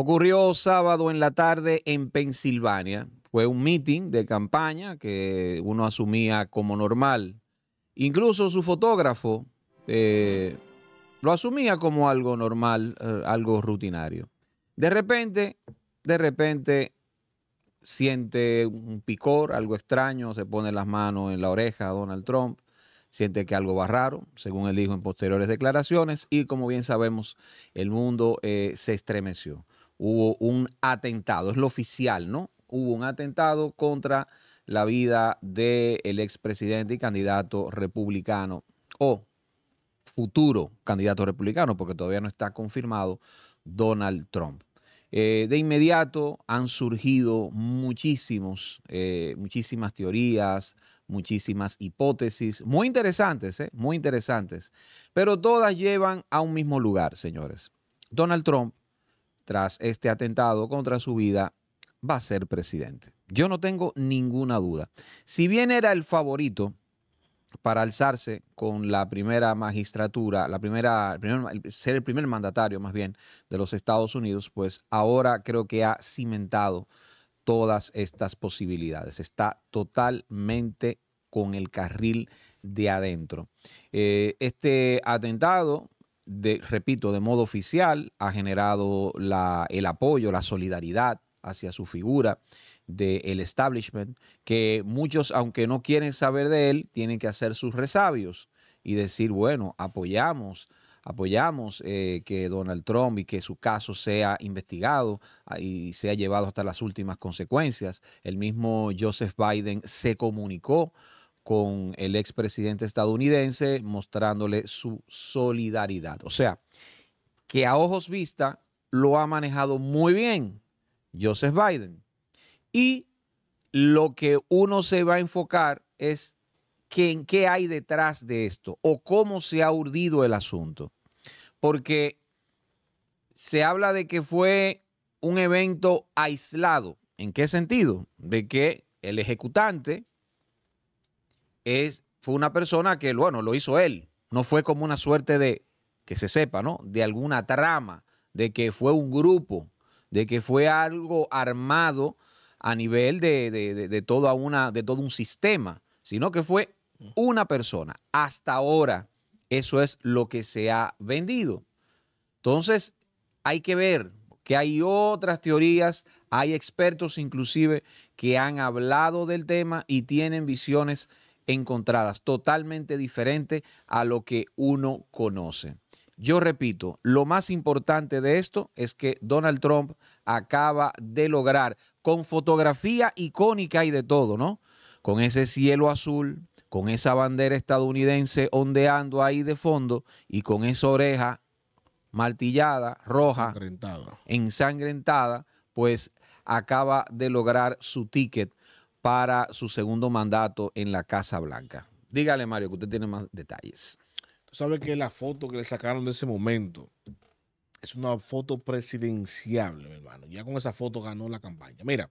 Ocurrió sábado en la tarde en Pensilvania. Fue un meeting de campaña que uno asumía como normal. Incluso su fotógrafo eh, lo asumía como algo normal, eh, algo rutinario. De repente, de repente siente un picor, algo extraño, se pone las manos en la oreja a Donald Trump, siente que algo va raro, según él dijo en posteriores declaraciones, y como bien sabemos, el mundo eh, se estremeció hubo un atentado, es lo oficial, ¿no? Hubo un atentado contra la vida del expresidente y candidato republicano o futuro candidato republicano, porque todavía no está confirmado, Donald Trump. Eh, de inmediato han surgido muchísimos, eh, muchísimas teorías, muchísimas hipótesis, muy interesantes, eh, muy interesantes, pero todas llevan a un mismo lugar, señores. Donald Trump tras este atentado contra su vida va a ser presidente. Yo no tengo ninguna duda. Si bien era el favorito para alzarse con la primera magistratura, la primera, ser el primer mandatario más bien de los Estados Unidos, pues ahora creo que ha cimentado todas estas posibilidades. Está totalmente con el carril de adentro. Eh, este atentado de, repito, de modo oficial, ha generado el apoyo, la solidaridad hacia su figura del establishment, que muchos, aunque no quieren saber de él, tienen que hacer sus resabios y decir, bueno, apoyamos, apoyamos eh, que Donald Trump y que su caso sea investigado ah, y sea llevado hasta las últimas consecuencias. El mismo Joseph Biden se comunicó con el expresidente estadounidense, mostrándole su solidaridad. O sea, que a ojos vista lo ha manejado muy bien Joseph Biden. Y lo que uno se va a enfocar es que, en qué hay detrás de esto o cómo se ha urdido el asunto. Porque se habla de que fue un evento aislado. ¿En qué sentido? De que el ejecutante, fue una persona que, bueno, lo hizo él. No fue como una suerte de, que se sepa, ¿no? De alguna trama, de que fue un grupo, de que fue algo armado a nivel de, una, de todo un sistema, sino que fue una persona. Hasta ahora, eso es lo que se ha vendido. Entonces, hay que ver que hay otras teorías, hay expertos inclusive que han hablado del tema y tienen visiones encontradas, totalmente diferente a lo que uno conoce. Yo repito, lo más importante de esto es que Donald Trump acaba de lograr con fotografía icónica y de todo, ¿no? Con ese cielo azul, con esa bandera estadounidense ondeando ahí de fondo y con esa oreja martillada, roja, ensangrentada, pues acaba de lograr su ticket para su segundo mandato en la Casa Blanca. Dígale, Mario, que usted tiene más detalles. Tú sabes que la foto que le sacaron de ese momento es una foto presidenciable, hermano. Ya con esa foto ganó la campaña. Mira,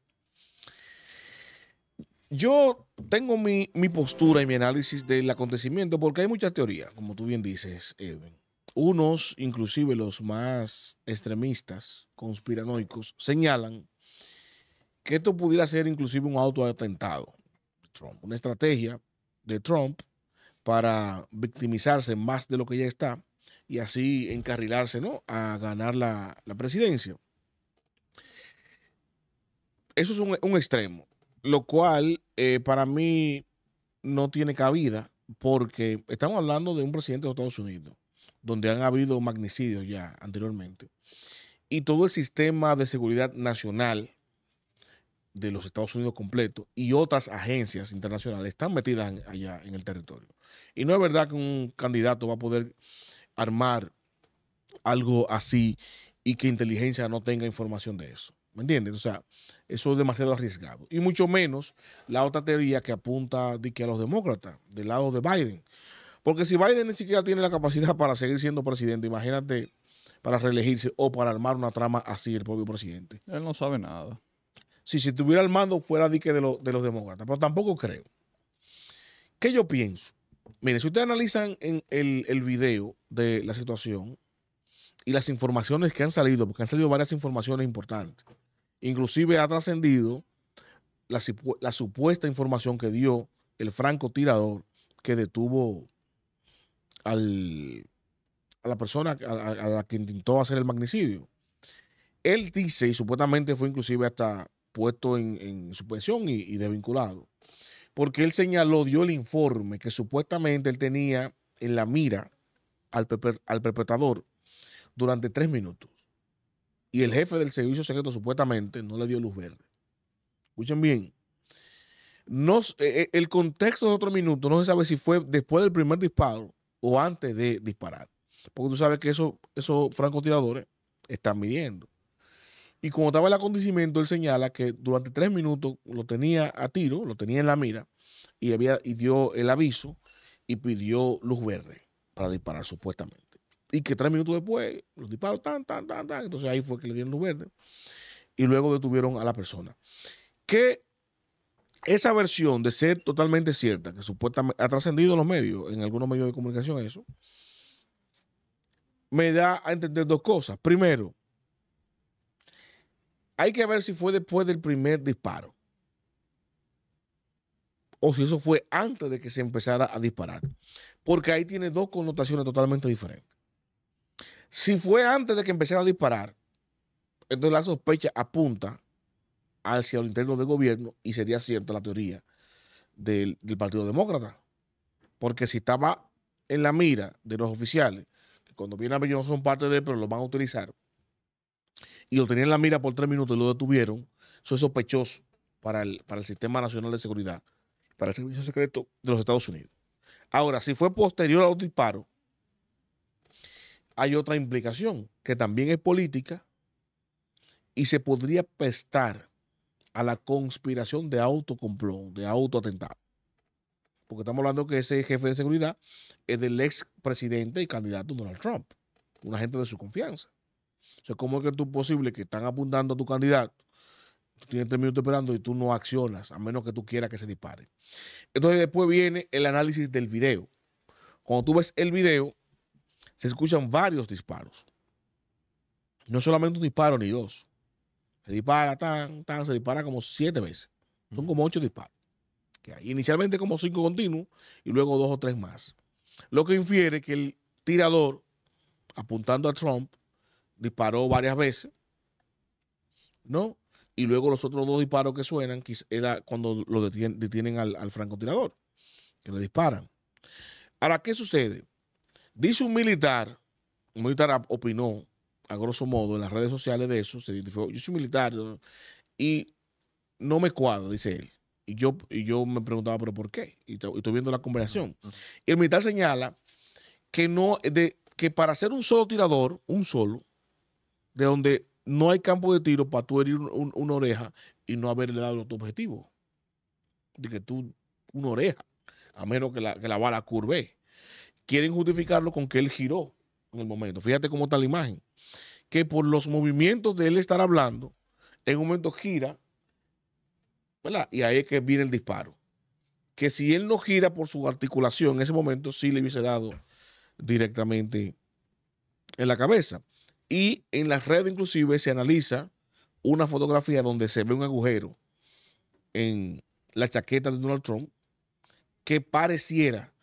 yo tengo mi, mi postura y mi análisis del acontecimiento porque hay muchas teorías, como tú bien dices, Unos, inclusive los más extremistas, conspiranoicos, señalan que esto pudiera ser inclusive un autoatentado. Trump, una estrategia de Trump para victimizarse más de lo que ya está y así encarrilarse ¿no? a ganar la, presidencia. Eso es un, extremo, lo cual eh, para mí no tiene cabida porque estamos hablando de un presidente de Estados Unidos, donde han habido magnicidios ya anteriormente, y todo el sistema de seguridad nacional de los Estados Unidos completo y otras agencias internacionales están metidas allá en el territorio. Y no es verdad que un candidato va a poder armar algo así y que inteligencia no tenga información de eso. ¿Me entiendes? O sea, eso es demasiado arriesgado. Y mucho menos la otra teoría que apunta de que a los demócratas, del lado de Biden. Porque si Biden ni siquiera tiene la capacidad para seguir siendo presidente, imagínate para reelegirse o para armar una trama así el propio presidente. Él no sabe nada si se estuviera al mando fuera dique de, los demócratas, pero tampoco creo. ¿Qué yo pienso? Mire, si ustedes analizan el, el, video de la situación y las informaciones que han salido, porque han salido varias informaciones importantes, inclusive ha trascendido la, supuesta información que dio el franco tirador que detuvo a la persona a la que intentó hacer el magnicidio. Él dice, y supuestamente fue inclusive hasta puesto en, suspensión y, desvinculado. Porque él señaló, dio el informe que supuestamente él tenía en la mira al, perpetrador durante tres minutos. Y el jefe del servicio secreto supuestamente no le dio luz verde. Escuchen bien. Eh, eh, el contexto de otro minuto no se sabe si fue después del primer disparo o antes de disparar. Porque tú sabes que esos francotiradores están midiendo. Y como estaba el acontecimiento, él señala que durante tres minutos lo tenía a tiro, lo tenía en la mira, y, había, dio el aviso y pidió luz verde para disparar supuestamente. Y que tres minutos después, los disparos, tan, tan, tan, tan. Entonces ahí fue que le dieron luz verde. Y luego detuvieron a la persona. Que esa versión de ser totalmente cierta, que supuestamente ha trascendido en los medios, en algunos medios de comunicación eso, me da a entender dos cosas. Primero, hay que ver si fue después del primer disparo. O si eso fue antes de que se empezara a disparar. Porque ahí tiene dos connotaciones totalmente diferentes. Si fue antes de que empezara a disparar, entonces la sospecha apunta hacia el interno del gobierno y sería cierta la teoría del, Partido Demócrata. Porque si estaba en la mira de los oficiales, que cuando vienen a ver no son parte de él, pero lo van a utilizar, y lo tenían en la mira por tres minutos y lo detuvieron, eso es sospechoso para el, para el Sistema Nacional de Seguridad, para el Servicio Secreto de los Estados Unidos. Ahora, si fue posterior al disparo, disparo, hay otra implicación que también es política y se podría prestar a la conspiración de autocomplón, de autoatentado. Porque estamos hablando que ese jefe de seguridad es del ex presidente y candidato Donald Trump, un agente de su confianza. O sea, ¿cómo es que tú posible que están apuntando a tu candidato? Tú tienes tres minutos esperando y tú no accionas, a menos que tú quieras que se dispare. Entonces después viene el análisis del video. Cuando tú ves el video, se escuchan varios disparos. No solamente un disparo ni dos. Se dispara tan, tan, se dispara como siete veces. Son como ocho disparos. inicialmente como cinco continuos y luego dos o tres más. Lo que infiere que el tirador, apuntando a Trump, disparó varias veces, ¿no? Y luego los otros dos disparos que suenan era cuando lo detienen al, francotirador, que le disparan. Ahora, ¿qué sucede? Dice un militar, un militar opinó, a grosso modo, en las redes sociales de eso, se identificó, yo soy militar y no me cuadro, dice él. Y yo, y yo me preguntaba, pero ¿por qué? Y, estoy viendo la conversación. Y el militar señala que, no, de, que para ser un solo tirador, un solo, de donde no hay campo de tiro para tú herir una oreja y no haberle dado tu objetivo. De que tú, una oreja, a menos que la, que la bala curve. Quieren justificarlo con que él giró en el momento. Fíjate cómo está la imagen. Que por los movimientos de él estar hablando, en un momento gira, ¿verdad? Y ahí es que viene el disparo. Que si él no gira por su articulación en ese momento, sí le hubiese dado directamente en la cabeza. Y en la red inclusive se analiza una fotografía donde se ve un agujero en la chaqueta de Donald Trump que pareciera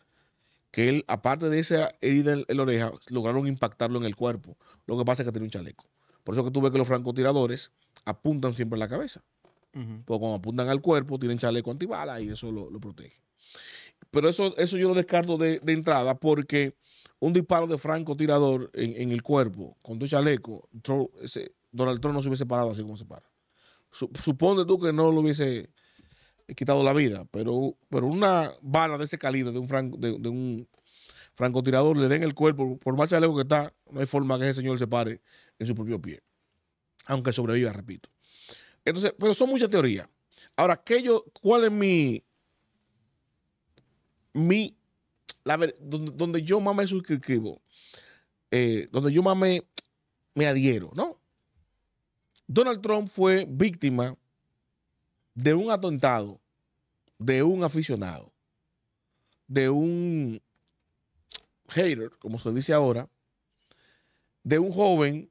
que él, aparte de esa herida en la oreja, lograron impactarlo en el cuerpo. Lo que pasa es que tiene un chaleco. Por eso que tú ves que los francotiradores apuntan siempre a la cabeza. Porque cuando apuntan al cuerpo, tienen chaleco antibala y eso lo, protege. Pero eso, eso yo lo descarto de entrada porque un disparo de francotirador en, en el cuerpo con tu chaleco, Donald Trump no se hubiese parado así como se para. Supone tú que no lo hubiese quitado la vida, pero, pero una bala de ese calibre de un, de, francotirador le den el cuerpo, por más chaleco que está, no hay forma que ese señor se pare en su propio pie, aunque sobreviva, repito. Entonces, pero son muchas teorías. Ahora, ¿qué ¿cuál es mi, mi donde, yo más me suscribo, eh, donde yo más me, me adhiero, ¿no? Donald Trump fue víctima de un atentado, de un aficionado, de un hater, como se dice ahora, de un joven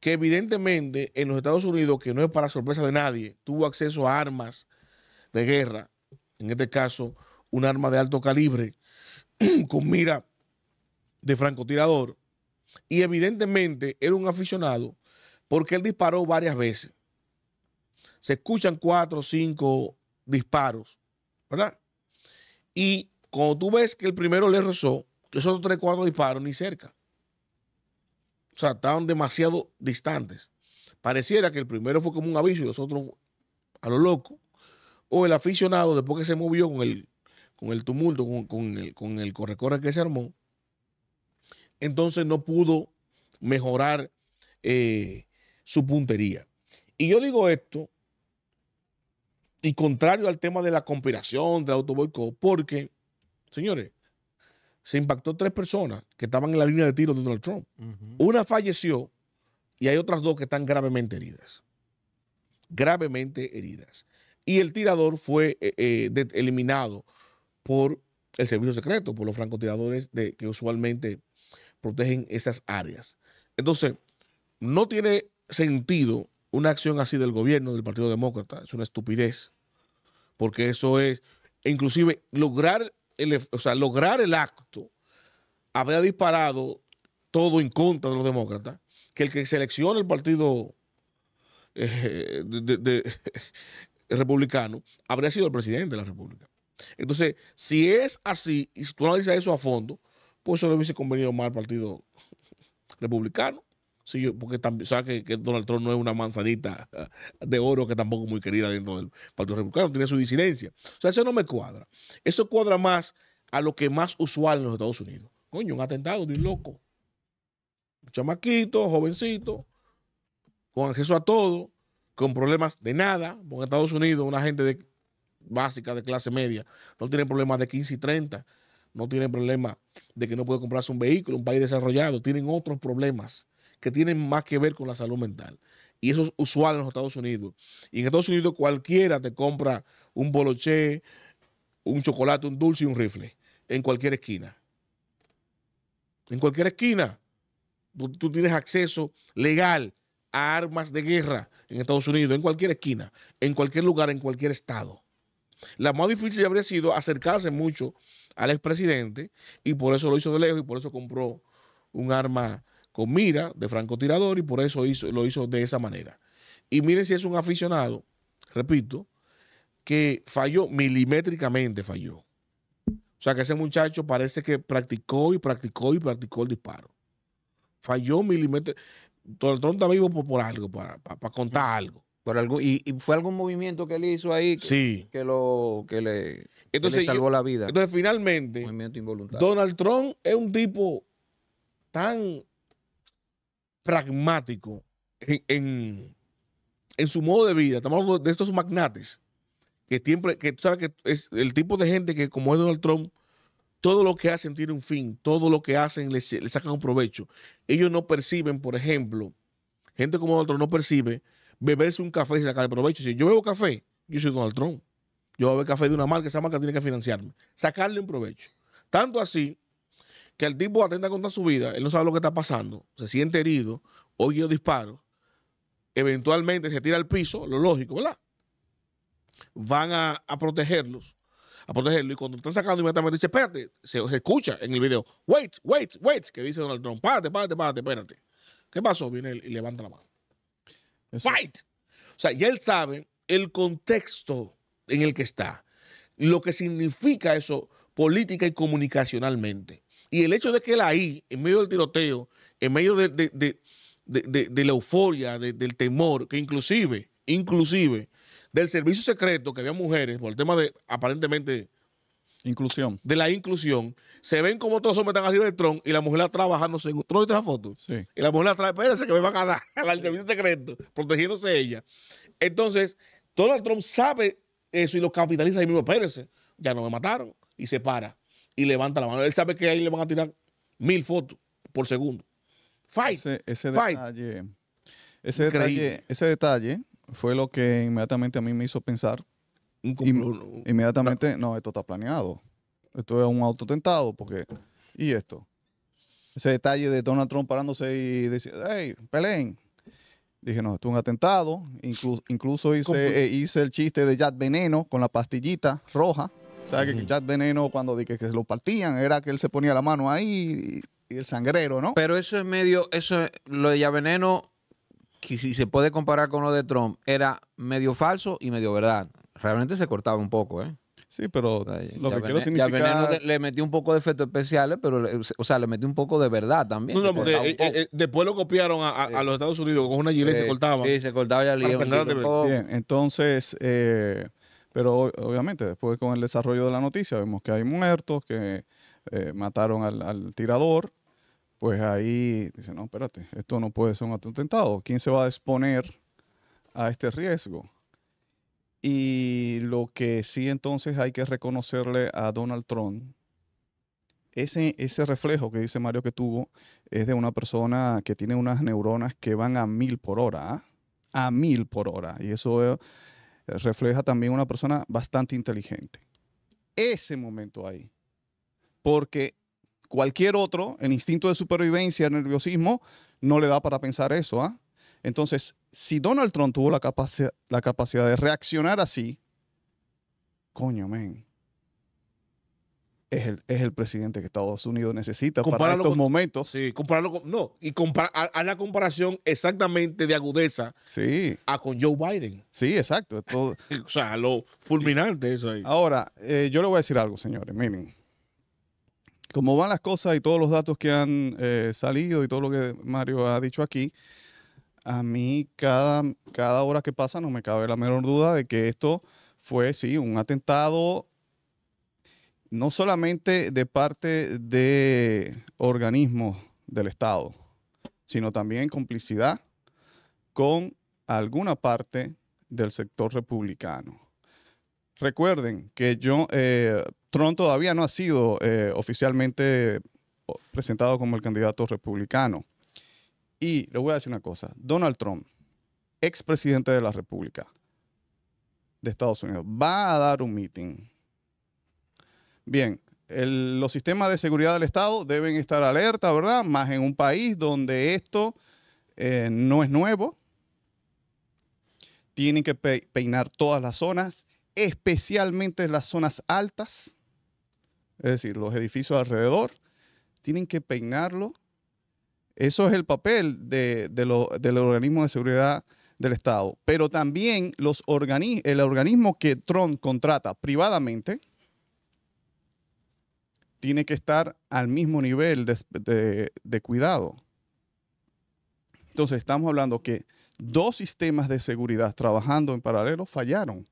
que evidentemente en los Estados Unidos, que no es para sorpresa de nadie, tuvo acceso a armas de guerra, en este caso un arma de alto calibre, con mira de francotirador y evidentemente era un aficionado porque él disparó varias veces. Se escuchan cuatro o cinco disparos, ¿verdad? Y cuando tú ves que el primero le rozó, esos tres, cuatro disparos ni cerca. O sea, estaban demasiado distantes. Pareciera que el primero fue como un aviso y los otros a lo loco. O el aficionado, después que se movió con el con el tumulto, con, el, con corre que se armó, entonces no pudo mejorar eh, su puntería. Y yo digo esto, y contrario al tema de la conspiración, del autoboycó, porque, señores, se impactó tres personas que estaban en la línea de tiro de Donald Trump. Una falleció y hay otras dos que están gravemente heridas. Gravemente heridas. Y el tirador fue eh, eh, eliminado por el servicio secreto, por los francotiradores de, que usualmente protegen esas áreas. Entonces, no tiene sentido una acción así del gobierno, del Partido Demócrata, es una estupidez, porque eso es, e inclusive lograr el, o sea, lograr el acto habría disparado todo en contra de los demócratas, que el que selecciona el Partido eh, republicano habría sido el presidente de la República. Entonces, si es así, y si tú analizas eso a fondo, pues eso le hubiese convenido más al Partido Republicano. porque también, sabes que, Donald Trump no es una manzanita de oro que tampoco es muy querida dentro del Partido Republicano, tiene su disidencia. O sea, eso no me cuadra. Eso cuadra más a lo que más usual en los Estados Unidos. Coño, un atentado de un loco. chamaquito, jovencito, con acceso a todo, con problemas de nada, porque en Estados Unidos una gente de básica de clase media, no tienen problemas de 15 y 30, no tienen problemas de que no puede comprarse un vehículo, un país desarrollado, tienen otros problemas que tienen más que ver con la salud mental. Y eso es usual en los Estados Unidos. Y en Estados Unidos cualquiera te compra un boloché, un chocolate, un dulce y un rifle en cualquier esquina. En cualquier esquina. tú, tienes acceso legal a armas de guerra en Estados Unidos, en cualquier esquina, en cualquier lugar, en cualquier estado. La más difícil habría sido acercarse mucho al expresidente y por eso lo hizo de lejos y por eso compró un arma con mira de francotirador y por eso hizo, lo hizo de esa manera. Y miren si es un aficionado, repito, que falló, milimétricamente falló. O sea que ese muchacho parece que practicó y practicó y practicó el disparo. Falló milimétricamente. Todo el está vivo por, algo, para contar algo. Por y, fue algún movimiento que él hizo ahí que, lo, que le, salvó la vida. Entonces, finalmente, Donald Trump es un tipo tan pragmático en, su modo de vida. Estamos hablando de estos magnates que siempre, que tú sabes que es el tipo de gente que, como es Donald Trump, todo lo que hacen tiene un fin, todo lo que hacen le sacan un provecho. Ellos no perciben, por ejemplo, gente como Donald Trump no percibe beberse un café y sacar provecho. Si yo bebo café, yo soy Donald Trump. Yo bebo café de una marca, esa marca tiene que financiarme. Sacarle un provecho. Tanto así que el tipo atenta contra su vida, él no sabe lo que está pasando, se siente herido, oye los disparos, eventualmente se tira al piso, lo lógico, ¿verdad? Van a, protegerlos, a protegerlo, y cuando están sacando inmediatamente dice, espérate, se, se, escucha en el video, wait, wait, wait, que dice Donald Trump, párate, párate, párate, espérate. ¿Qué pasó? Viene él y levanta la mano. Fight. O sea, ya él sabe el contexto en el que está, lo que significa eso política y comunicacionalmente. Y el hecho de que él ahí, en medio del tiroteo, en medio de, de la euforia, del temor, que inclusive, inclusive, del servicio secreto, que había mujeres, por el tema de aparentemente Inclusión. De la inclusión. Se ven como todos los hombres están arriba del tron y la mujer la trabajando. ¿Tú esa foto? Sí. Y la mujer la trae, espérense que me van a dar al de secreto, protegiéndose ella. Entonces, Donald Trump sabe eso y lo capitaliza ahí mismo, espérense, ya no me mataron. Y se para y levanta la mano. Él sabe que ahí le van a tirar mil fotos por segundo. Fight. Ese, detalle, ese detalle fue lo que inmediatamente a mí me hizo pensar Inmediatamente, no. esto está planeado. Esto es un autotentado porque... ¿Y esto? Ese detalle de Donald Trump parándose y Diciendo, hey, Pelén. Dije, no, esto es un atentado. incluso hice, eh, hice el chiste de Jack Veneno con la pastillita roja. O sea, que Jack Veneno cuando dije que, se lo partían, era que él se ponía la mano ahí y, el sangrero, ¿no? Pero eso es medio, eso es, lo de Jack Veneno, que si se puede comparar con lo de Trump, era medio falso y medio verdad. Realmente se cortaba un poco, ¿eh? Sí, pero lo que quiero significar... le, le metí un poco de efectos especiales, pero, o sea, le metí un poco de verdad también. No, no, porque eh, eh, eh, después lo copiaron a, los Estados Unidos con una gilet que se cortaba. Sí, se cortaba ya Bien, entonces, pero obviamente después con el desarrollo de la noticia vemos que hay muertos, que mataron al, al, tirador, pues ahí dice, no, espérate, esto no puede ser un atentado. ¿Quién se va a exponer a este riesgo? Y lo que sí entonces hay que reconocerle a Donald Trump, ese, ese reflejo que dice Mario que tuvo es de una persona que tiene unas neuronas que van a mil por hora, a mil por hora. Y eso eh, refleja también una persona bastante inteligente. Ese momento ahí. Porque cualquier otro, el instinto de supervivencia, el nerviosismo, no le da para pensar eso. ah Entonces, si Donald Trump tuvo la, la capacidad de reaccionar así, coño, men. Es el, presidente que Estados Unidos necesita para estos momentos. Sí, compararlo con. No, y compara, a la comparación exactamente de agudeza a con Joe Biden. Sí, exacto. o sea, lo fulminante eso ahí. Ahora, eh, yo le voy a decir algo, señores. Miren, como van las cosas y todos los datos que han eh, salido y todo lo que Mario ha dicho aquí, a mí cada, cada hora que pasa no me cabe la menor duda de que esto fue, sí, un atentado no solamente de parte de organismos del Estado, sino también complicidad con alguna parte del sector republicano. Recuerden que yo, eh, Trump todavía no ha sido eh, oficialmente presentado como el candidato republicano. Y le voy a decir una cosa, Donald Trump, expresidente de la República de Estados Unidos, va a dar un meeting. Bien, los sistemas de seguridad del Estado deben estar alerta, ¿verdad? Más en un país donde esto eh, no es nuevo. Tienen que peinar todas las zonas, especialmente las zonas altas, es decir, los edificios alrededor. Tienen que peinarlo eso es el papel del organismo de seguridad del Estado. Pero también los el organismo que Trump contrata privadamente tiene que estar al mismo nivel de, de cuidado. Entonces estamos hablando que dos sistemas de seguridad trabajando en paralelo fallaron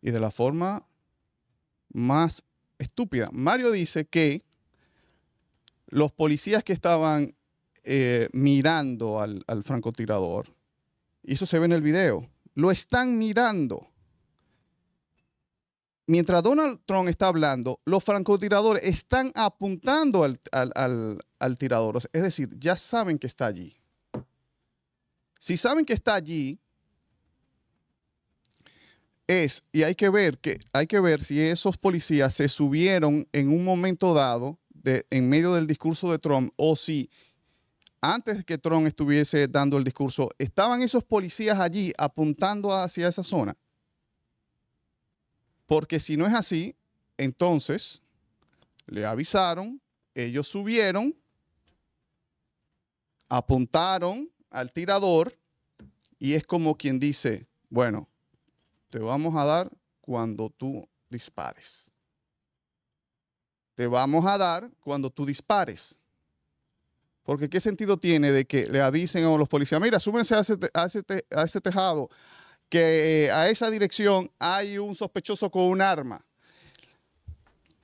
y de la forma más estúpida. Mario dice que los policías que estaban eh, mirando al, francotirador. Y eso se ve en el video. Lo están mirando. Mientras Donald Trump está hablando, los francotiradores están apuntando al, tirador. Es decir, ya saben que está allí. Si saben que está allí, es, y hay que ver que hay que ver si esos policías se subieron en un momento dado de, en medio del discurso de Trump o si antes que Trump estuviese dando el discurso, ¿estaban esos policías allí apuntando hacia esa zona? Porque si no es así, entonces le avisaron, ellos subieron, apuntaron al tirador y es como quien dice, bueno, te vamos a dar cuando tú dispares. Te vamos a dar cuando tú dispares. Porque qué sentido tiene de que le avisen a los policías, mira, súbense a ese, tejado, que eh, a esa dirección hay un sospechoso con un arma.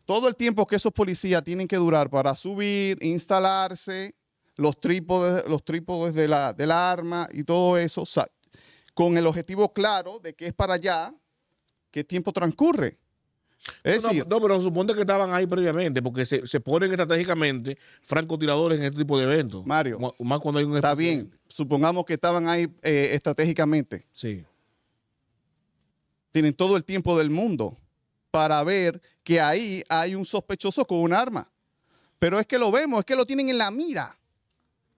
Todo el tiempo que esos policías tienen que durar para subir, instalarse, los trípodes, los trípodes de la, arma y todo eso, con el objetivo claro de que es para allá, ¿qué tiempo transcurre? Es no, pero que estaban ahí previamente, porque se, ponen estratégicamente francotiradores en este tipo de eventos. Mario, más, cuando hay un está bien. Supongamos que estaban ahí eh, estratégicamente. Sí. Tienen todo el tiempo del mundo para ver que ahí hay un sospechoso con un arma. Pero es que lo vemos, es que lo tienen en la mira.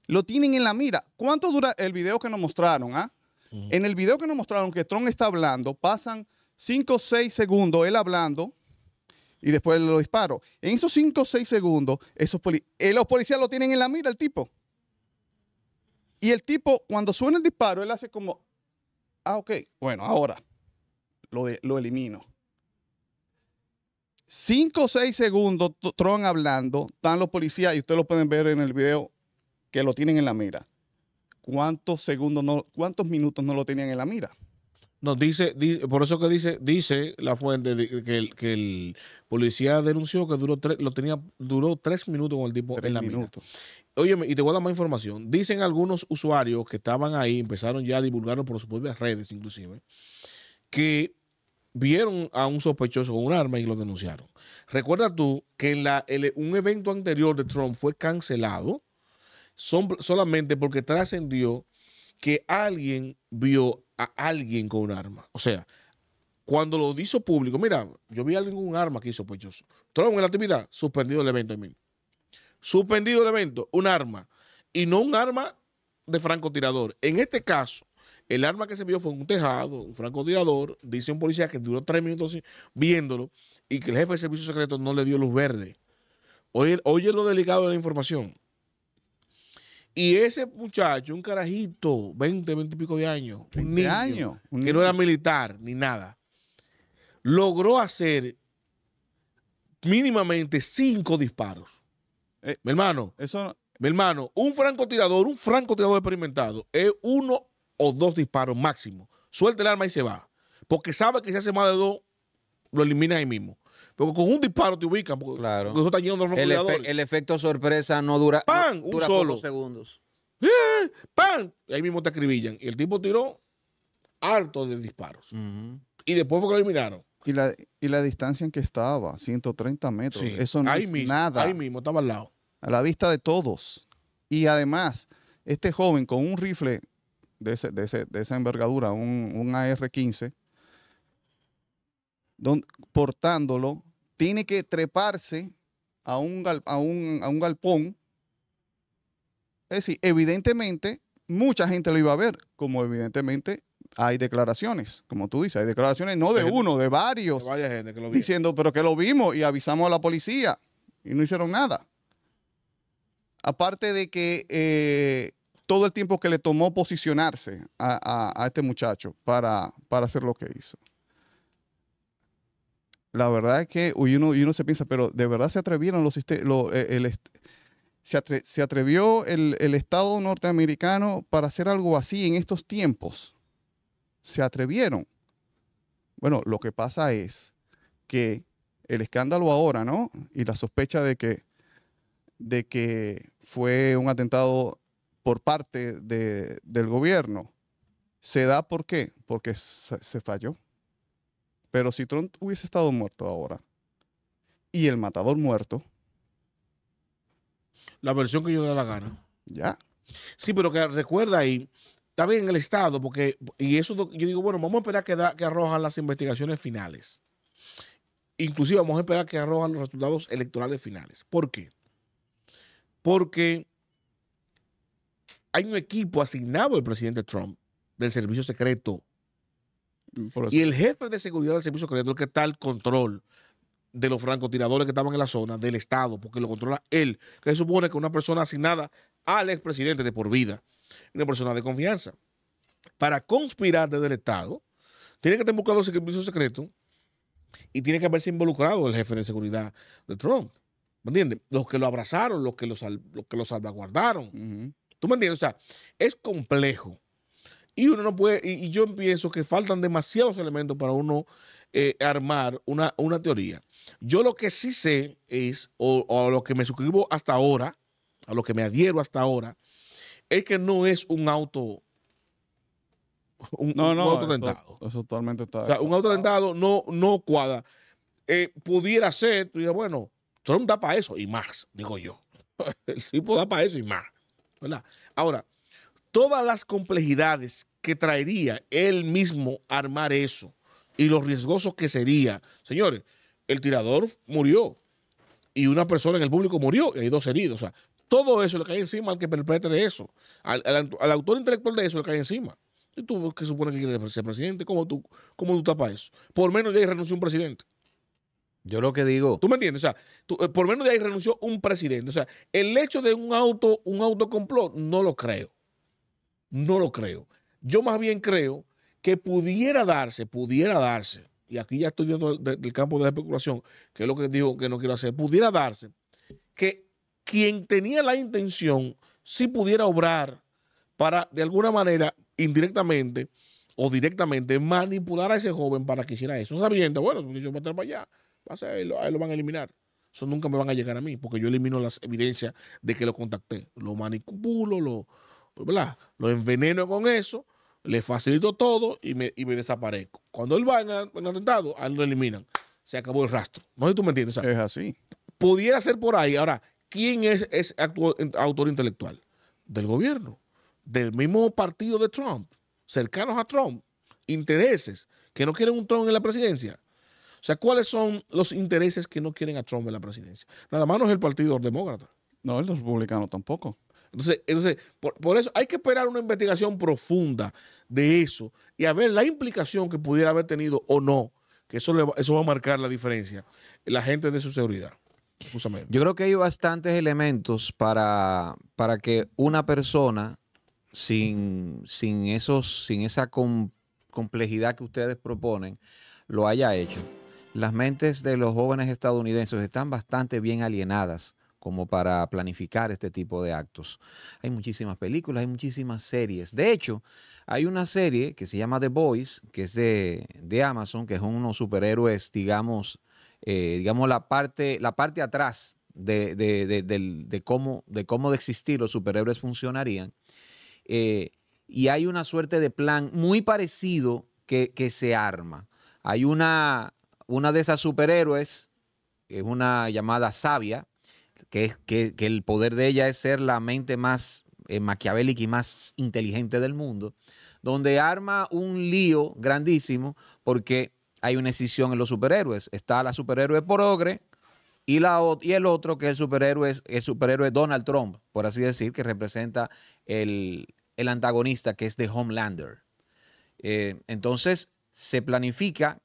Lo tienen en la mira. ¿Cuánto dura el video que nos mostraron? Ah? En el video que nos mostraron que Tron está hablando, pasan 5 o 6 segundos él hablando y después lo disparo. En esos 5 o 6 segundos, esos eh, los policías lo tienen en la mira el tipo. Y el tipo, cuando suena el disparo, él hace como, ah, ok, bueno, ahora lo, lo elimino. 5 o 6 segundos, Tron hablando, están los policías y ustedes lo pueden ver en el video que lo tienen en la mira. ¿Cuántos segundos, no, cuántos minutos no lo tenían en la mira? Nos dice, por eso que dice, dice la fuente que, el, policía denunció que duró tres, lo tenía, duró tres minutos con el tipo en la mina. y te voy a dar más información. Dicen algunos usuarios que estaban ahí, empezaron ya a divulgarlo por sus propias redes, inclusive, que vieron a un sospechoso con un arma y lo denunciaron. Recuerda tú que la, un evento anterior de Trump fue cancelado solamente porque trascendió que alguien vio a alguien con un arma. O sea, cuando lo hizo público, mira, yo vi a alguien con un arma aquí sospechoso. Pues, Trump en la actividad, suspendido el evento, Suspendido el evento, un arma. Y no un arma de francotirador. En este caso, el arma que se vio fue un tejado, un francotirador. Dice un policía que duró tres minutos viéndolo y que el jefe de servicio secreto no le dio luz verde. Oye, oye lo delicado de la información. Y ese muchacho, un carajito, 20, 20 y pico de años, un niño, que no era militar ni nada, logró hacer mínimamente cinco disparos. Eh, mi hermano, mi hermano, un francotirador, un francotirador experimentado, es uno o dos disparos máximo. Suelta el arma y se va. Porque sabe que si hace más de dos, lo elimina ahí mismo. Porque con un disparo te ubican. claro. el, efecto sorpresa no dura. un solo. segundos. Y ahí mismo te acribillan. Y el tipo tiró harto de disparos. Y después fue que lo miraron Y la, y la distancia en que estaba, 130 metros. Eso no es nada. Ahí mismo, estaba al lado. A la vista de todos. Y además, este joven con un rifle de, esa envergadura, un, un AR-15, portándolo tiene que treparse a un, a un, galpón. Es decir, evidentemente mucha gente lo iba a ver, como evidentemente hay declaraciones, como tú dices, hay declaraciones no de, uno, de varios, diciendo, pero que lo vimos y avisamos a la policía y no hicieron nada. Aparte de que eh, todo el tiempo que le tomó posicionarse a, este muchacho para hacer lo que hizo. La verdad es que uno, uno se piensa, pero ¿de verdad se atrevieron los eh, se, atrevió el, Estado norteamericano para hacer algo así en estos tiempos? ¿Se atrevieron? Bueno, lo que pasa es que el escándalo ahora, ¿no? Y la sospecha de que, de que fue un atentado por parte del gobierno, se da por qué? Porque se falló. Pero si Trump hubiese estado muerto ahora y el matador muerto. La versión que yo da la gana. Ya. Sí, pero que recuerda ahí, está bien el Estado, porque, y eso yo digo, bueno, vamos a esperar que, que arrojan las investigaciones finales. Inclusive vamos a esperar que arrojan los resultados electorales finales. ¿Por qué? Porque hay un equipo asignado al presidente Trump del servicio secreto y el jefe de seguridad del Servicio Secreto es el que está al control de los francotiradores que estaban en la zona del Estado, porque lo controla él, que se supone que una persona asignada al expresidente de por vida, una persona de confianza. Para conspirar desde el Estado, tiene que estar involucrado el servicio secreto y tiene que haberse involucrado el jefe de seguridad de Trump. ¿Me entiendes? Los que lo abrazaron, los que lo, los que salvaguardaron. ¿Tú me entiendes? O sea, es complejo. Y uno no puede, y, yo pienso que faltan demasiados elementos para uno eh, armar una, teoría. Yo lo que sí sé es, o, lo que me suscribo hasta ahora, a lo que me adhiero hasta ahora, es que no es un auto. Un, no, no, auto atentado. Eso, totalmente está. O sea, un auto atentado no, no cuadra. Eh, pudiera ser, tú dices, bueno, Trump da para eso y más, digo yo. El tipo da para eso y más. ¿verdad? Ahora, todas las complejidades que traería él mismo armar eso y los riesgosos que sería. Señores, el tirador murió y una persona en el público murió y hay dos heridos. O sea, todo eso le cae encima al que perpetre eso. Al, autor intelectual de eso le cae encima. ¿Y tú qué supones que quiere ser presidente? ¿Cómo tú, cómo tú tapas eso? Por menos de ahí renunció un presidente. Yo lo que digo. ¿Tú me entiendes? O sea, eh, por menos de ahí renunció un presidente. O sea, el hecho de un auto, un autocomplot, no lo creo. No lo creo. Yo más bien creo que pudiera darse, pudiera darse, y aquí ya estoy dentro del campo de la especulación, que es lo que digo que no quiero hacer, pudiera darse que quien tenía la intención si pudiera obrar para, de alguna manera, indirectamente o directamente, manipular a ese joven para que hiciera eso, sabiendo, bueno, yo voy a estar para allá, ahí lo, ahí lo van a eliminar. Eso nunca me van a llegar a mí, porque yo elimino las evidencias de que lo contacté. Lo manipulo, lo, pues, lo enveneno con eso, le facilito todo y me, me desaparezco. Cuando él va en, el atentado, a él lo eliminan. Se acabó el rastro. No sé si tú me entiendes. es así. Pudiera ser por ahí. Ahora, ¿quién es, es autor intelectual? Del gobierno, del mismo partido de Trump, cercanos a Trump, intereses que no quieren un Trump en la presidencia. O sea, ¿cuáles son los intereses que no quieren a Trump en la presidencia? Nada más no es el Partido Demócrata. No, el republicano tampoco. Entonces, por, eso hay que esperar una investigación profunda de eso y a ver la implicación que pudiera haber tenido o no, que eso, va, eso va a marcar la diferencia, la gente de su seguridad. Yo creo que hay bastantes elementos para, para que una persona sin, sin, esos, sin esa complejidad que ustedes proponen lo haya hecho. Las mentes de los jóvenes estadounidenses están bastante bien alienadas como para planificar este tipo de actos. Hay muchísimas películas, hay muchísimas series. De hecho, hay una serie que se llama The Boys, que es de, Amazon, que es unos superhéroes, digamos, eh, digamos la parte, la parte atrás de, cómo, de cómo existir los superhéroes funcionarían. Eh, y hay una suerte de plan muy parecido que, se arma. Hay una, una de esas superhéroes, es una llamada Sabia, que, el poder de ella es ser la mente más eh, maquiavélica y más inteligente del mundo, donde arma un lío grandísimo porque hay una escisión en los superhéroes. Está la superhéroe Ogre y, la, y el otro que es el superhéroe, el superhéroe Donald Trump, por así decir, que representa el, antagonista que es de Homelander. Eh, entonces se planifica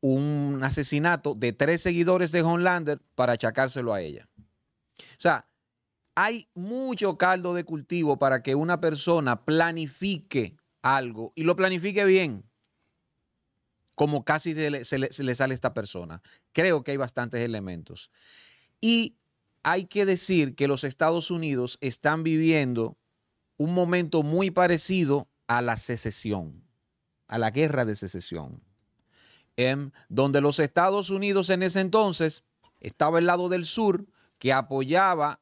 un asesinato de tres seguidores de Homelander para achacárselo a ella. O sea, hay mucho caldo de cultivo para que una persona planifique algo y lo planifique bien, como casi se le, sale a esta persona. Creo que hay bastantes elementos. Y hay que decir que los Estados Unidos están viviendo un momento muy parecido a la secesión, a la guerra de secesión, en em, donde los Estados Unidos en ese entonces estaba el lado del sur, que apoyaba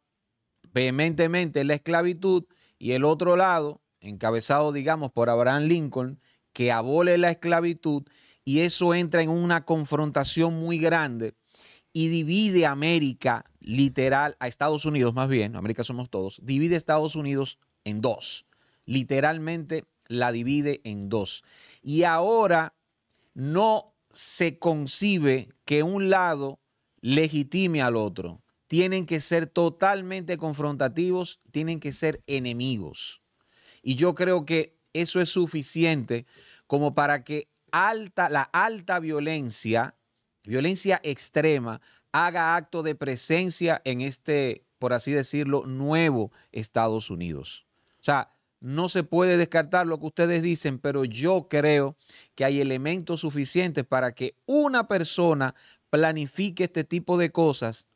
vehementemente la esclavitud y el otro lado, encabezado, digamos, por Abraham Lincoln, que abole la esclavitud y eso entra en una confrontación muy grande y divide a América literal, a Estados Unidos más bien, América somos todos, divide a Estados Unidos en dos, literalmente la divide en dos. Y ahora no se concibe que un lado legitime al otro tienen que ser totalmente confrontativos, tienen que ser enemigos. Y yo creo que eso es suficiente como para que la alta violencia, violencia extrema, haga acto de presencia en este, por así decirlo, nuevo Estados Unidos. O sea, no se puede descartar lo que ustedes dicen, pero yo creo que hay elementos suficientes para que una persona planifique este tipo de cosas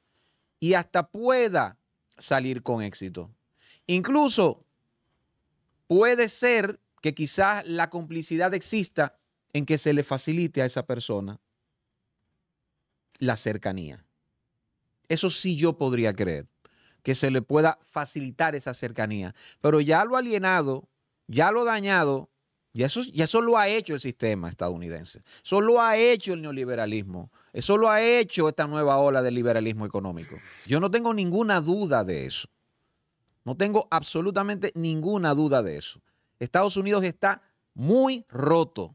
y hasta pueda salir con éxito. Incluso puede ser que quizás la complicidad exista en que se le facilite a esa persona la cercanía. Eso sí yo podría creer, que se le pueda facilitar esa cercanía. Pero ya lo alienado, ya lo dañado, ya eso, ya eso lo ha hecho el sistema estadounidense. Eso lo ha hecho el neoliberalismo. Eso lo ha hecho esta nueva ola del liberalismo económico. Yo no tengo ninguna duda de eso. No tengo absolutamente ninguna duda de eso. Estados Unidos está muy roto,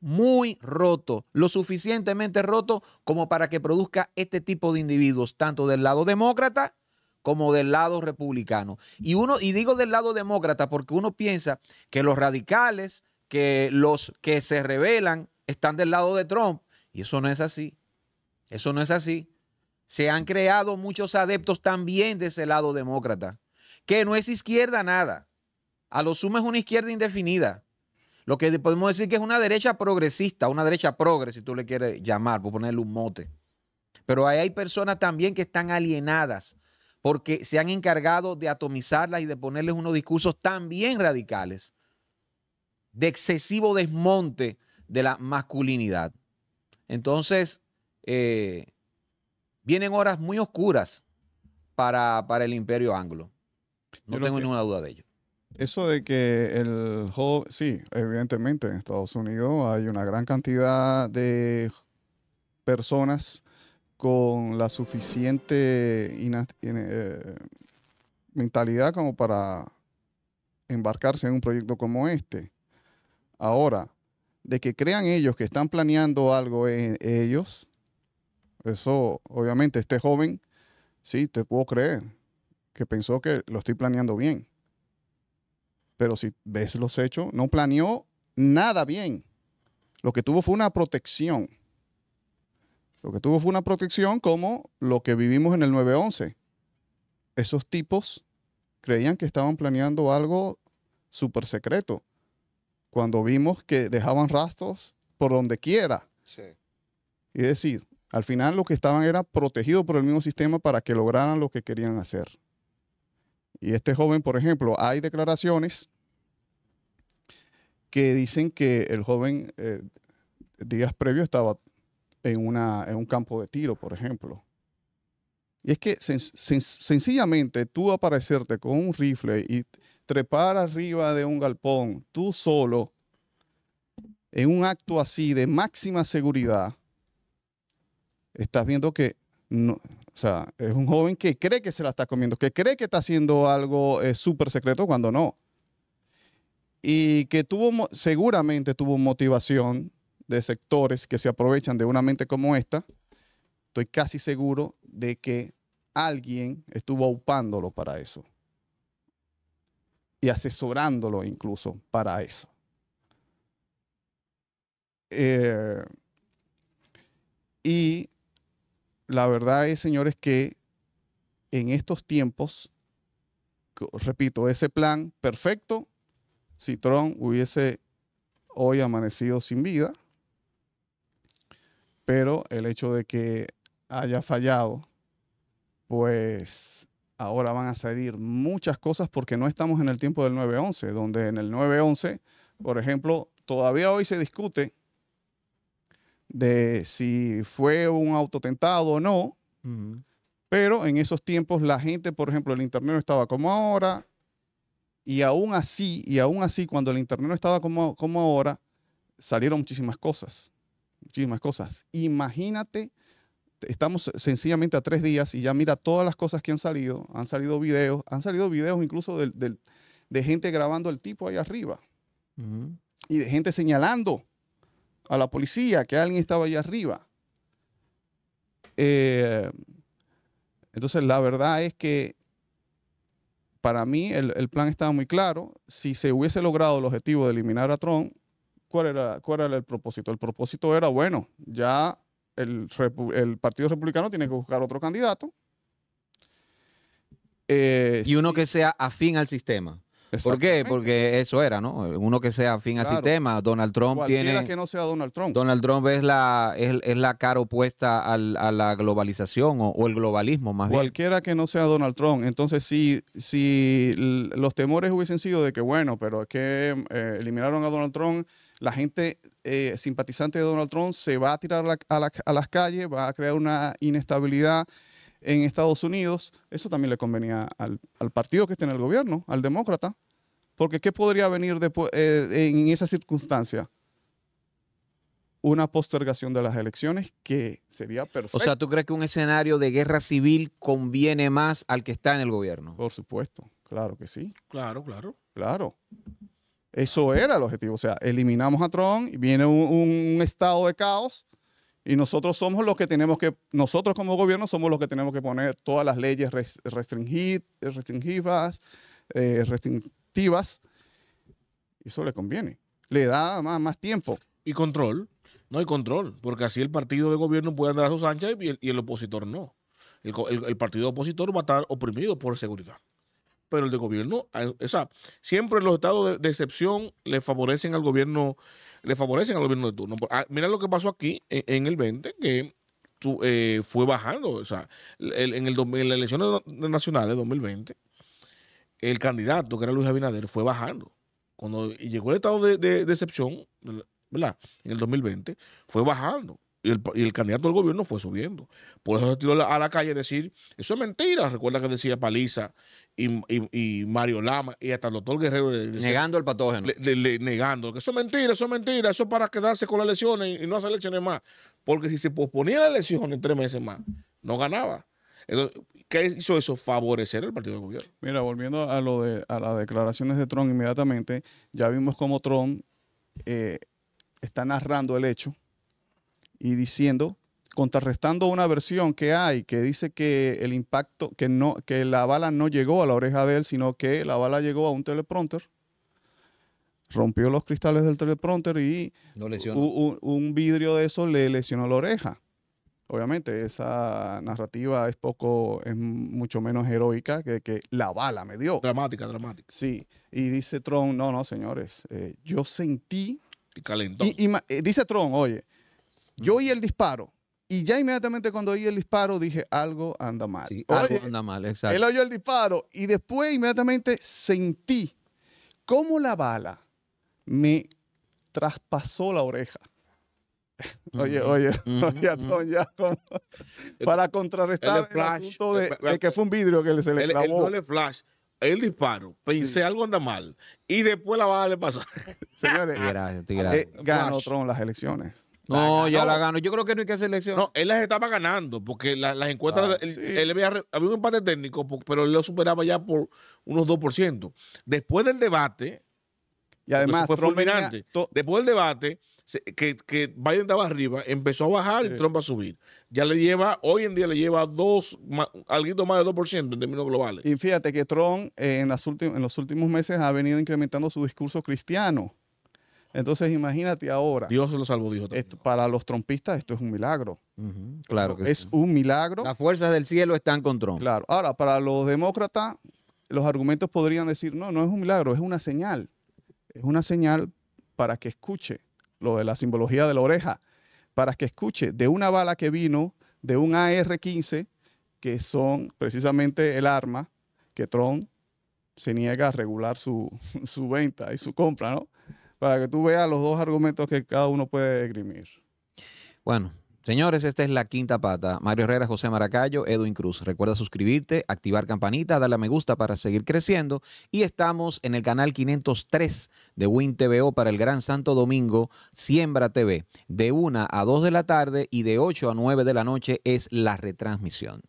muy roto, lo suficientemente roto como para que produzca este tipo de individuos, tanto del lado demócrata como del lado republicano. Y uno y digo del lado demócrata porque uno piensa que los radicales, que los que se rebelan están del lado de Trump, y eso no es así. Eso no es así. Se han creado muchos adeptos también de ese lado demócrata, que no es izquierda nada. A lo sumo es una izquierda indefinida. Lo que podemos decir que es una derecha progresista, una derecha progres, si tú le quieres llamar, por ponerle un mote. Pero ahí hay personas también que están alienadas porque se han encargado de atomizarlas y de ponerles unos discursos también radicales de excesivo desmonte de la masculinidad. Entonces, eh, vienen horas muy oscuras para, el imperio anglo. No tengo ninguna duda de ello. Eso de que el joven, sí, evidentemente en Estados Unidos hay una gran cantidad de personas con la suficiente eh, mentalidad como para embarcarse en un proyecto como este. Ahora, de que crean ellos que están planeando algo en ellos, eso obviamente este joven, sí, te puedo creer, que pensó que lo estoy planeando bien. Pero si ves los hechos, no planeó nada bien. Lo que tuvo fue una protección. Lo que tuvo fue una protección como lo que vivimos en el 911. Esos tipos creían que estaban planeando algo súper secreto cuando vimos que dejaban rastros por donde quiera. Sí. Es decir, al final lo que estaban era protegido por el mismo sistema para que lograran lo que querían hacer. Y este joven, por ejemplo, hay declaraciones que dicen que el joven eh, días previos estaba en, en un campo de tiro, por ejemplo. Y es que sencillamente tú aparecerte con un rifle y trepar arriba de un galpón, tú solo, en un acto así de máxima seguridad, estás viendo que es un joven que cree que se la está comiendo, que cree que está haciendo algo eh, súper secreto cuando no. Y que tuvo, seguramente tuvo motivación de sectores que se aprovechan de una mente como esta. Estoy casi seguro de que alguien estuvo aupándolo para eso y asesorándolo incluso para eso. Eh, y la verdad es, señores, que en estos tiempos, repito, ese plan perfecto, si hubiese hoy amanecido sin vida, pero el hecho de que haya fallado pues ahora van a salir muchas cosas porque no estamos en el tiempo del 911, donde en el 911, por ejemplo, todavía hoy se discute de si fue un autotentado o no, pero en esos tiempos la gente, por ejemplo, el internet no estaba como ahora, y aún así, y aún así, cuando el internet no estaba como, como ahora, salieron muchísimas cosas, muchísimas cosas. Imagínate estamos sencillamente a tres días y ya mira todas las cosas que han salido. Han salido videos, han salido videos incluso de, gente grabando al tipo ahí arriba y de gente señalando a la policía que alguien estaba allá arriba. Eh, entonces, la verdad es que para mí el, plan estaba muy claro. Si se hubiese logrado el objetivo de eliminar a Trump, ¿cuál era, ¿cuál era el propósito? El propósito era, bueno, ya el, Partido Republicano tiene que buscar otro candidato. Eh, y uno que sea afín al sistema. ¿Por qué? Porque eso era, ¿no? Uno que sea afín al sistema. Donald Trump tiene. que no sea Donald Trump. Donald Trump es la, es, la cara opuesta al, a la globalización o, el globalismo, más Cualquiera bien. Cualquiera que no sea Donald Trump. Entonces, si, si los temores hubiesen sido de que, bueno, pero es que eh, eliminaron a Donald Trump la gente eh, simpatizante de Donald Trump se va a tirar a, las calles, va a crear una inestabilidad en Estados Unidos. Eso también le convenía al, partido que está en el gobierno, al demócrata, porque ¿qué podría venir después, eh, en esa circunstancia? Una postergación de las elecciones que sería perfecto. O sea, ¿tú crees que un escenario de guerra civil conviene más al que está en el gobierno? Por supuesto, claro que sí. Claro, claro. Claro. Eso era el objetivo. O sea, eliminamos a y viene un, estado de caos y nosotros somos los que tenemos que, nosotros como gobierno somos los que tenemos que poner todas las leyes restringidas, eh, restrictivas. Eso le conviene. Le da más, tiempo. Y control. No hay control, porque así el partido de gobierno puede andar a sus anchas y el, opositor no. El, el partido opositor va a estar oprimido por seguridad pero el de gobierno, ah, o sea, siempre los estados de, excepción le favorecen al gobierno, le favorecen al gobierno de turno. Ah, mira lo que pasó aquí en, el 20, que eh, fue bajando, o sea, en, el, las elecciones nacionales 2020, el candidato, que era Luis Abinader, fue bajando. Cuando llegó el estado de, de excepción, ¿verdad? En el 2020, fue bajando y el, candidato del gobierno fue subiendo. Por eso se tiró a la calle a decir, eso es mentira. Recuerda que decía Paliza y, Mario Lama y hasta el doctor Guerrero. negando el patógeno. negando, que eso es mentira, eso es mentira, eso es para quedarse con las elecciones y no hacer elecciones más. Porque si se posponía la elección en tres meses más, no ganaba. Entonces, ¿Qué hizo eso? Favorecer el partido de gobierno. Mira, volviendo a a las declaraciones de Trump inmediatamente, ya vimos cómo Trump eh, está narrando el hecho y diciendo, contrarrestando una versión que hay que dice que el impacto, que, no, que la bala no llegó a la oreja de él, sino que la bala llegó a un teleprompter, rompió los cristales del teleprompter y un, vidrio de eso le lesionó la oreja. Obviamente esa narrativa es poco, es mucho menos heroica que, que la bala me dio. Dramática, dramática. Sí, y dice Tron, no, no, señores, eh, yo sentí... Y calentó Y, y, eh, dice Tron, oye, yo oí el disparo. Y ya inmediatamente cuando oí el disparo dije, algo anda mal. Sí, algo anda mal, exacto. Él oyó el disparo y después inmediatamente sentí cómo la bala me traspasó la oreja. Oye, oye, oye, ya ya para contrarrestar el, eh, de, eh, que fue un vidrio que se le clavó. clavó. El, el flash, el disparo, pensé algo anda mal y después la bala le pasó. Señores, eh, ganó Tron las elecciones. No, ya la gano. Yo creo que no hay que hacer elección. No, él las estaba ganando, porque las encuestas, él, ah, había, un empate técnico, pero él lo superaba ya por unos 2%. Después del debate, y además fue fulminante, después del debate, que, Biden estaba arriba, empezó a bajar y Trump a subir. Ya le lleva, hoy en día le lleva dos, algo más de 2% en términos globales. Y fíjate que Trump eh, en, las en los últimos meses ha venido incrementando su discurso cristiano. Entonces, imagínate ahora. Dios lo salvó, dijo Para los trompistas, esto es un milagro. claro que Es un milagro. Las fuerzas del cielo están con Trump. Claro. Ahora, para los demócratas, los argumentos podrían decir: no, no es un milagro, es una señal. Es una señal para que escuche lo de la simbología de la oreja, para que escuche de una bala que vino de un AR-15, que son precisamente el arma que Trump se niega a regular su, su venta y su compra, ¿no? para que tú veas los dos argumentos que cada uno puede esgrimir. Bueno, Señores, esta es la quinta pata. Mario Herrera, José Maracayo, Edwin Cruz. Recuerda suscribirte, activar campanita, darle me gusta para seguir creciendo. Y estamos en el canal 503 de Win TVO para el Gran Santo Domingo, Siembra TV. De 1 a 2 de la tarde y de 8 a 9 de la noche es la retransmisión.